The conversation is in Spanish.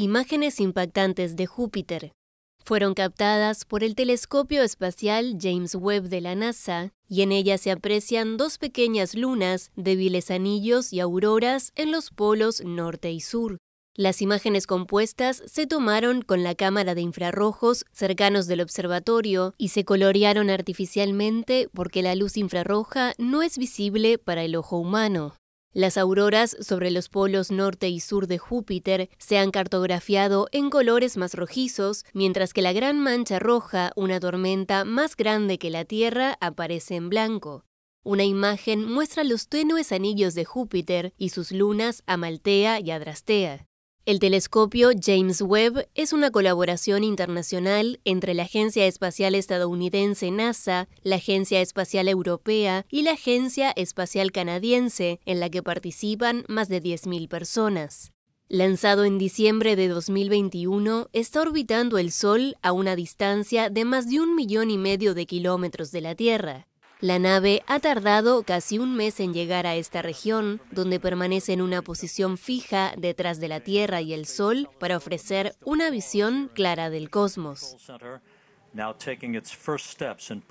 Imágenes impactantes de Júpiter fueron captadas por el telescopio espacial James Webb de la NASA y en ellas se aprecian dos pequeñas lunas, débiles anillos y auroras en los polos norte y sur. Las imágenes compuestas se tomaron con la cámara de infrarrojos cercanos del observatorio y se colorearon artificialmente porque la luz infrarroja no es visible para el ojo humano. Las auroras sobre los polos norte y sur de Júpiter se han cartografiado en colores más rojizos, mientras que la Gran Mancha Roja, una tormenta más grande que la Tierra, aparece en blanco. Una imagen muestra los tenues anillos de Júpiter y sus lunas Amaltea y Adrastea. El telescopio James Webb es una colaboración internacional entre la Agencia Espacial Estadounidense NASA, la Agencia Espacial Europea y la Agencia Espacial Canadiense, en la que participan más de 10.000 personas. Lanzado en diciembre de 2021, está orbitando el Sol a una distancia de más de un millón y medio de kilómetros de la Tierra. La nave ha tardado casi un mes en llegar a esta región, donde permanece en una posición fija detrás de la Tierra y el Sol para ofrecer una visión clara del cosmos.